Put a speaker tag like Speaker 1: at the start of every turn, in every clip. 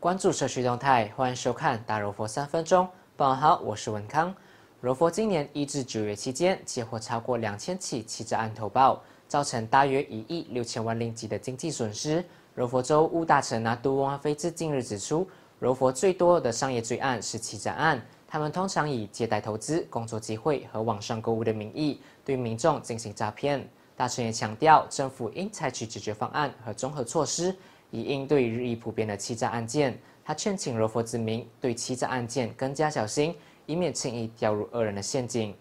Speaker 1: 关注社区动态，欢迎收看《大柔佛三分钟》。傍晚好，我是文康。柔佛今年一至九月期间，接获超过两千起欺诈案投报，造成大约一亿六千万令吉的经济损失。柔佛州务大臣拿杜王菲兹近日指出，柔佛最多的商业罪案是欺诈案，他们通常以借贷、投资、工作机会和网上购物的名义，对民众进行诈骗。大臣也强调，政府应采取解决方案和综合措施。以应对日益普遍的欺诈案件，他劝请柔佛之民对欺诈案件更加小心，以免轻易掉入恶人的陷阱。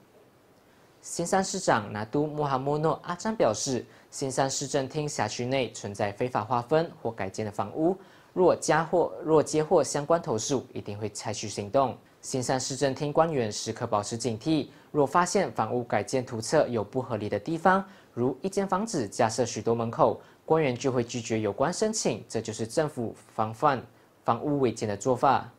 Speaker 1: 新山市长拿督穆哈末诺阿詹表示，新山市政厅辖区内存在非法划分或改建的房屋，若加获若接获相关投诉，一定会采取行动。新山市政厅官员时刻保持警惕，若发现房屋改建图册有不合理的地方，如一间房子加设许多门口，官员就会拒绝有关申请。这就是政府防范房屋违建的做法。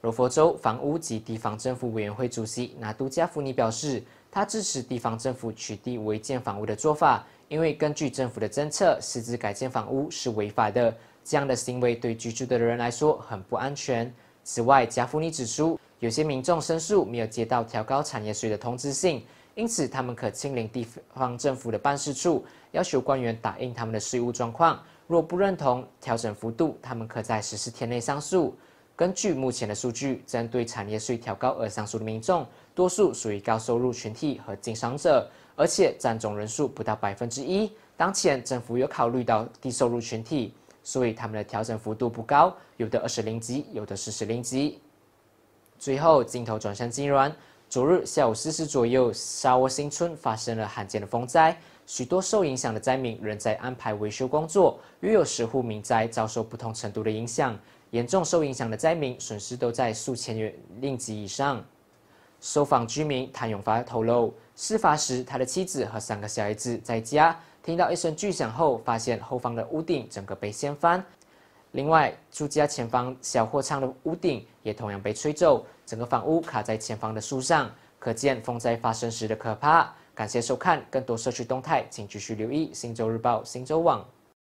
Speaker 1: 柔佛州房屋及地方政府委员会主席拿杜加福尼表示，他支持地方政府取缔违建房屋的做法，因为根据政府的政策，私自改建房屋是违法的。这样的行为对居住的人来说很不安全。此外，贾福尼指出，有些民众申诉没有接到调高产业税的通知信，因此他们可亲临地方政府的办事处，要求官员打印他们的税务状况。若不认同调整幅度，他们可在十四天内上诉。根据目前的数据，针对产业税调高而上诉的民众，多数属于高收入群体和经商者，而且占总人数不到百分之一。当前政府有考虑到低收入群体。所以他们的调整幅度不高，有的二十零级，有的是十零级。最后镜头转向金源，昨日下午四时左右，沙窝新村发生了罕见的风灾，许多受影响的灾民仍在安排维修工作，约有十户民宅遭受不同程度的影响，严重受影响的灾民损失都在数千元令级以上。受访居民谭永发透露，事发时他的妻子和三个小孩子在家。听到一声巨响后，发现后方的屋顶整个被掀翻，另外住家前方小货仓的屋顶也同样被吹走，整个房屋卡在前方的树上，可见风灾发生时的可怕。感谢收看，更多社区动态，请继续留意《新洲日报》新洲网。